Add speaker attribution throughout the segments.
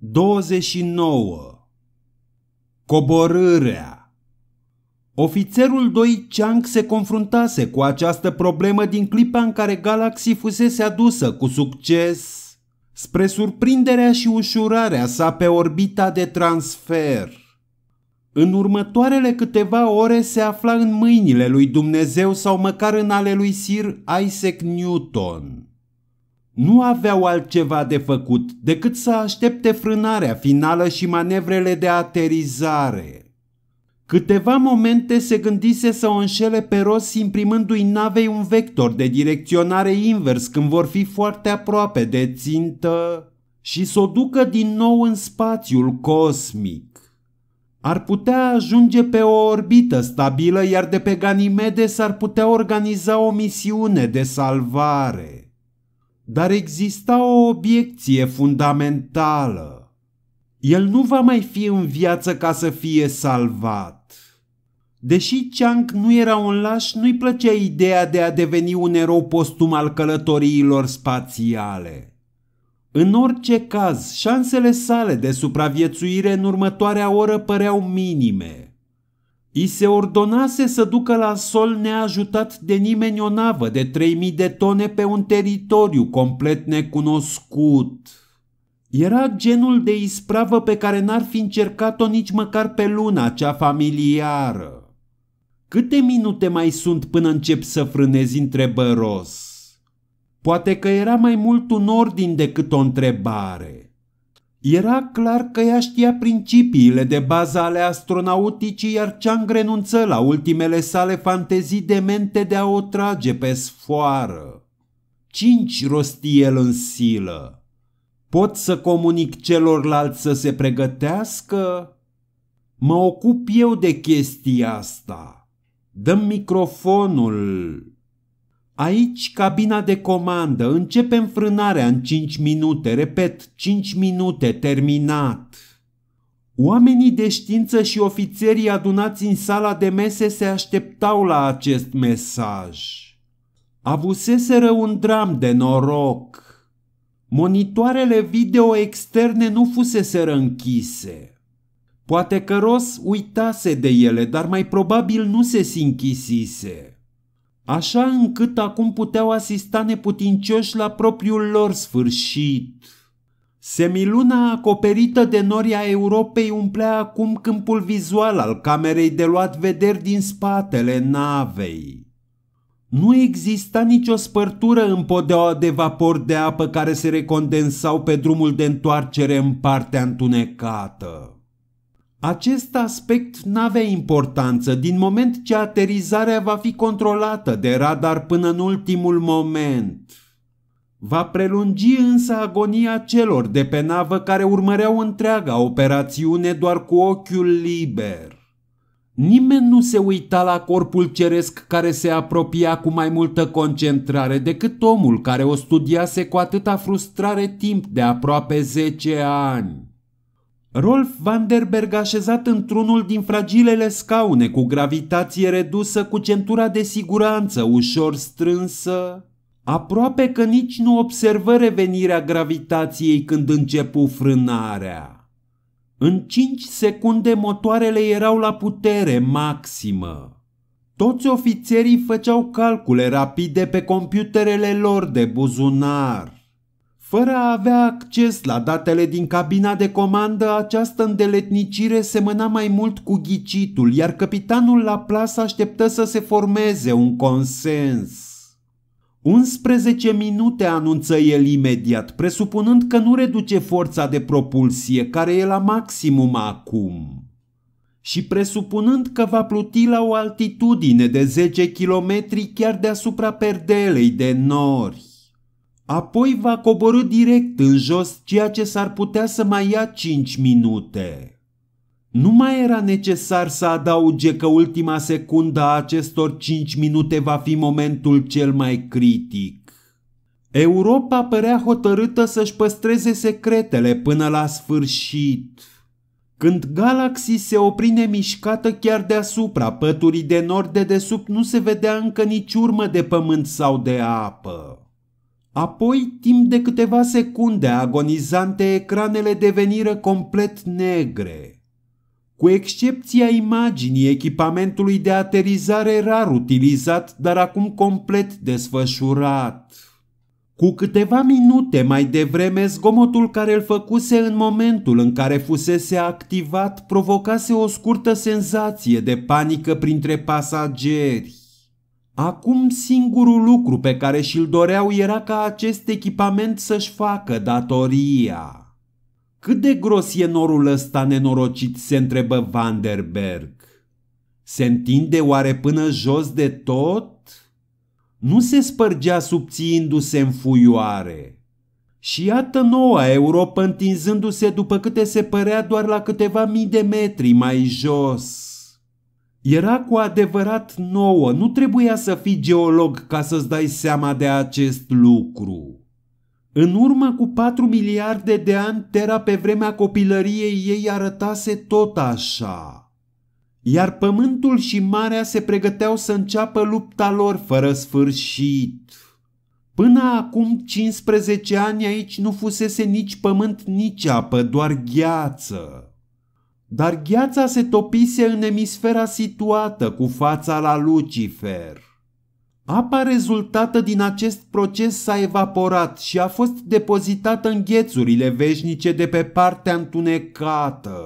Speaker 1: 29. Coborârea Ofițerul Doi Chang se confruntase cu această problemă din clipa în care Galaxy fusese adusă cu succes spre surprinderea și ușurarea sa pe orbita de transfer. În următoarele câteva ore se afla în mâinile lui Dumnezeu sau măcar în ale lui Sir Isaac Newton nu aveau altceva de făcut decât să aștepte frânarea finală și manevrele de aterizare. Câteva momente se gândise să o înșele pe Ross imprimându-i navei un vector de direcționare invers când vor fi foarte aproape de țintă și să o ducă din nou în spațiul cosmic. Ar putea ajunge pe o orbită stabilă, iar de pe Ganimede s-ar putea organiza o misiune de salvare. Dar exista o obiecție fundamentală. El nu va mai fi în viață ca să fie salvat. Deși Chang nu era un laș, nu-i plăcea ideea de a deveni un erou postum al călătoriilor spațiale. În orice caz, șansele sale de supraviețuire în următoarea oră păreau minime – I se ordonase să ducă la sol neajutat de nimeni o navă de 3000 de tone pe un teritoriu complet necunoscut. Era genul de ispravă pe care n-ar fi încercat-o nici măcar pe luna cea familiară. Câte minute mai sunt până încep să frânezi întrebăros? Poate că era mai mult un ordin decât o întrebare. Era clar că ea știa principiile de bază ale astronauticii, iar Chang renunță la ultimele sale fantezii demente de a o trage pe sfoară. Cinci rosti el în silă. Pot să comunic celorlalți să se pregătească? Mă ocup eu de chestia asta. Dăm microfonul. Aici cabina de comandă, începem frânarea în 5 minute, repet, 5 minute, terminat. Oamenii de știință și ofițerii adunați în sala de mese se așteptau la acest mesaj. Avuseseră un dram de noroc. Monitoarele video externe nu fuseseră închise. Poate că Ros uitase de ele, dar mai probabil nu se sinchisise așa încât acum puteau asista neputincioși la propriul lor sfârșit. Semiluna acoperită de nori a Europei umplea acum câmpul vizual al camerei de luat vederi din spatele navei. Nu exista nicio spărtură în podeaua de vapor de apă care se recondensau pe drumul de întoarcere în partea întunecată. Acest aspect n-avea importanță din moment ce aterizarea va fi controlată de radar până în ultimul moment. Va prelungi însă agonia celor de pe navă care urmăreau întreaga operațiune doar cu ochiul liber. Nimeni nu se uita la corpul ceresc care se apropia cu mai multă concentrare decât omul care o studiase cu atâta frustrare timp de aproape 10 ani. Rolf Vanderberg așezat într-unul din fragilele scaune cu gravitație redusă cu centura de siguranță ușor strânsă, aproape că nici nu observă revenirea gravitației când începu frânarea. În 5 secunde motoarele erau la putere maximă. Toți ofițerii făceau calcule rapide pe computerele lor de buzunar. Fără a avea acces la datele din cabina de comandă, această îndeletnicire semăna mai mult cu ghicitul, iar capitanul la plas așteptă să se formeze un consens. 11 minute anunță el imediat, presupunând că nu reduce forța de propulsie, care e la maximum acum. Și presupunând că va pluti la o altitudine de 10 km chiar deasupra perdelei de nori. Apoi va coborâ direct în jos, ceea ce s-ar putea să mai ia 5 minute. Nu mai era necesar să adauge că ultima secundă a acestor 5 minute va fi momentul cel mai critic. Europa părea hotărâtă să-și păstreze secretele până la sfârșit. Când Galaxy se opri nemișcată chiar deasupra păturii de nord de desubt, nu se vedea încă nici urmă de pământ sau de apă. Apoi, timp de câteva secunde agonizante, ecranele deveniră complet negre. Cu excepția imaginii echipamentului de aterizare rar utilizat, dar acum complet desfășurat. Cu câteva minute mai devreme, zgomotul care îl făcuse în momentul în care fusese activat provocase o scurtă senzație de panică printre pasageri. Acum singurul lucru pe care și-l doreau era ca acest echipament să-și facă datoria. Cât de gros e norul ăsta nenorocit, se întrebă Vanderberg. Se întinde oare până jos de tot? Nu se spărgea subțiindu-se în fuioare. Și iată noua Europa întinzându-se după câte se părea doar la câteva mii de metri mai jos. Era cu adevărat nouă, nu trebuia să fii geolog ca să-ți dai seama de acest lucru. În urmă cu patru miliarde de ani, Terra pe vremea copilăriei ei arătase tot așa. Iar pământul și marea se pregăteau să înceapă lupta lor fără sfârșit. Până acum 15 ani aici nu fusese nici pământ, nici apă, doar gheață. Dar gheața se topise în emisfera situată cu fața la Lucifer. Apa rezultată din acest proces s-a evaporat și a fost depozitată în ghețurile veșnice de pe partea întunecată.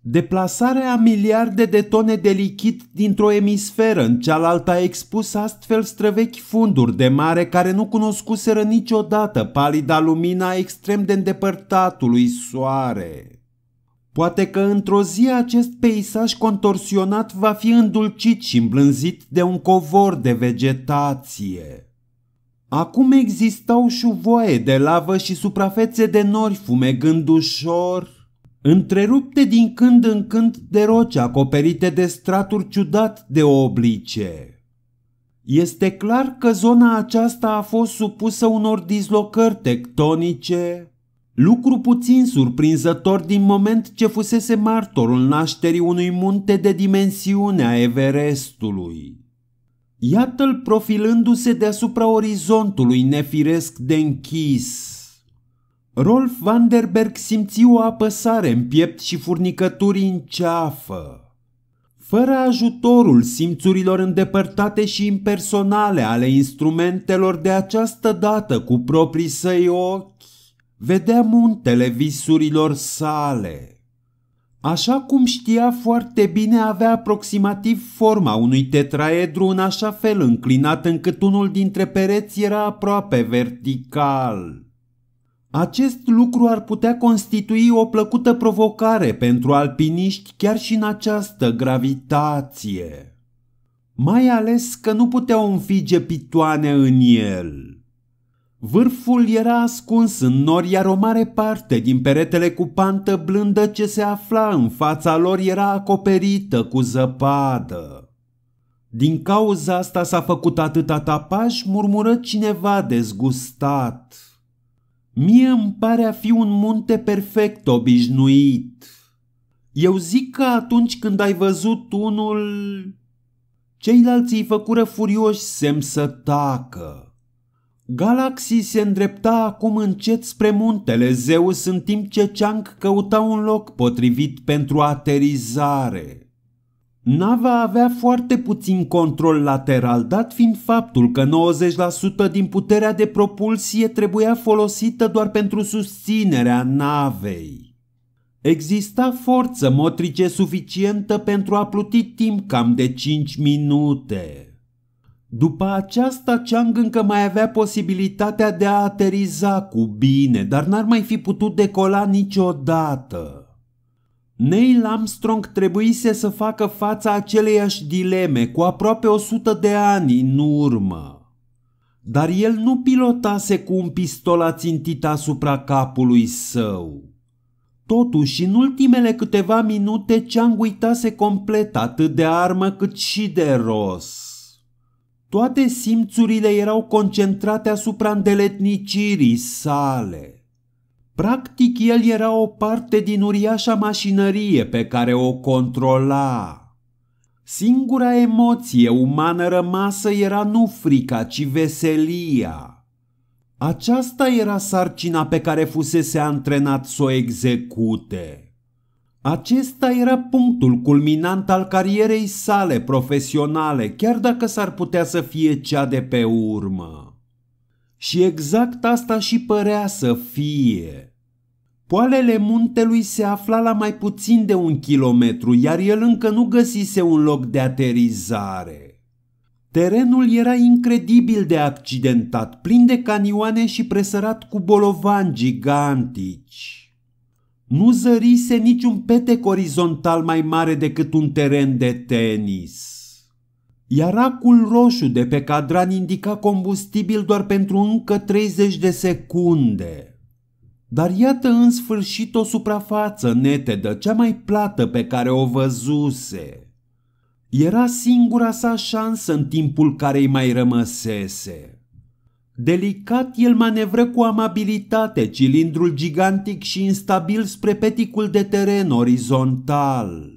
Speaker 1: Deplasarea miliarde de tone de lichid dintr-o emisferă în cealaltă a expus astfel străvechi funduri de mare care nu cunoscuseră niciodată palida lumina extrem de îndepărtatului soare. Poate că într-o zi acest peisaj contorsionat va fi îndulcit și îmblânzit de un covor de vegetație. Acum existau șuvoaie de lavă și suprafețe de nori fumegând ușor, întrerupte din când în când de roci acoperite de straturi ciudat de oblice. Este clar că zona aceasta a fost supusă unor dislocări tectonice, Lucru puțin surprinzător din moment ce fusese martorul nașterii unui munte de dimensiunea Everestului. Iată-l profilându-se deasupra orizontului nefiresc de închis. Rolf Vanderberg simți o apăsare în piept și furnicături în ceafă. Fără ajutorul simțurilor îndepărtate și impersonale ale instrumentelor de această dată cu proprii săi ochi, vedea muntele visurilor sale. Așa cum știa foarte bine, avea aproximativ forma unui tetraedru în așa fel înclinat încât unul dintre pereți era aproape vertical. Acest lucru ar putea constitui o plăcută provocare pentru alpiniști chiar și în această gravitație. Mai ales că nu puteau înfige pitoane în el. Vârful era ascuns în nori, iar o mare parte din peretele cu pantă blândă ce se afla în fața lor era acoperită cu zăpadă. Din cauza asta s-a făcut atâta tapaj, murmură cineva dezgustat. Mie îmi pare a fi un munte perfect obișnuit. Eu zic că atunci când ai văzut unul... Ceilalți îi făcură furioși semn să tacă. Galaxii se îndrepta acum încet spre muntele Zeus în timp ce Chang căuta un loc potrivit pentru aterizare. Nava avea foarte puțin control lateral, dat fiind faptul că 90% din puterea de propulsie trebuia folosită doar pentru susținerea navei. Exista forță motrice suficientă pentru a pluti timp cam de 5 minute. După aceasta, Chang încă mai avea posibilitatea de a ateriza cu bine, dar n-ar mai fi putut decola niciodată. Neil Armstrong trebuise să facă fața aceleiași dileme cu aproape 100 de ani în urmă. Dar el nu pilotase cu un pistol ațintit asupra capului său. Totuși, în ultimele câteva minute, Chang uitase complet atât de armă cât și de rost. Toate simțurile erau concentrate asupra îndeletnicirii sale. Practic, el era o parte din uriașa mașinărie pe care o controla. Singura emoție umană rămasă era nu frica, ci veselia. Aceasta era sarcina pe care fusese antrenat să o execute. Acesta era punctul culminant al carierei sale profesionale, chiar dacă s-ar putea să fie cea de pe urmă. Și exact asta și părea să fie. Poalele muntelui se afla la mai puțin de un kilometru, iar el încă nu găsise un loc de aterizare. Terenul era incredibil de accidentat, plin de canioane și presărat cu bolovan gigantici nu zărise niciun petec orizontal mai mare decât un teren de tenis. Iar acul roșu de pe cadran indica combustibil doar pentru încă 30 de secunde. Dar iată în sfârșit o suprafață netedă, cea mai plată pe care o văzuse. Era singura sa șansă în timpul care îi mai rămăsese. Delicat, el manevră cu amabilitate cilindrul gigantic și instabil spre peticul de teren orizontal.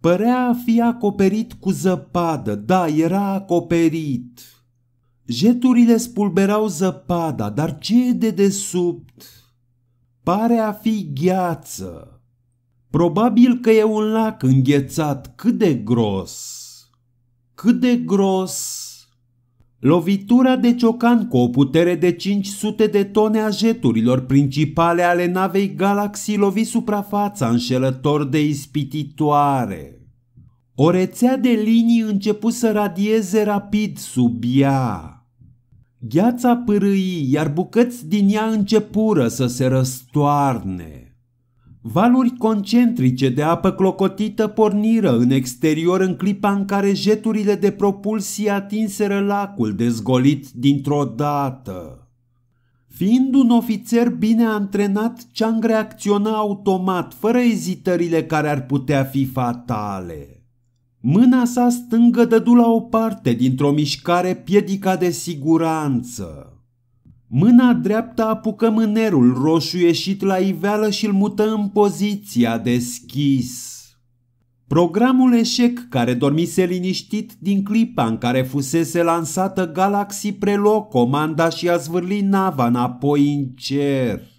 Speaker 1: Părea a fi acoperit cu zăpadă, da, era acoperit. Jeturile spulberau zăpada, dar ce e de desubt? Pare a fi gheață. Probabil că e un lac înghețat, cât de gros. Cât de gros Lovitura de ciocan cu o putere de 500 de tone a jeturilor principale ale navei Galaxy lovi suprafața înșelător de ispititoare. O rețea de linii început să radieze rapid sub ea. Gheața pârâi, iar bucăți din ea începură să se răstoarne. Valuri concentrice de apă clocotită porniră în exterior în clipa în care jeturile de propulsie atinseră lacul dezgolit dintr-o dată. Fiind un ofițer bine antrenat, Chang reacționa automat, fără ezitările care ar putea fi fatale. Mâna sa stângă dădu la o parte dintr-o mișcare piedica de siguranță. Mâna dreaptă apucă mânerul roșu ieșit la iveală și îl mută în poziția deschis. Programul eșec care dormise liniștit din clipa în care fusese lansată Galaxy preluă comanda și a zvârlit nava înapoi în cer.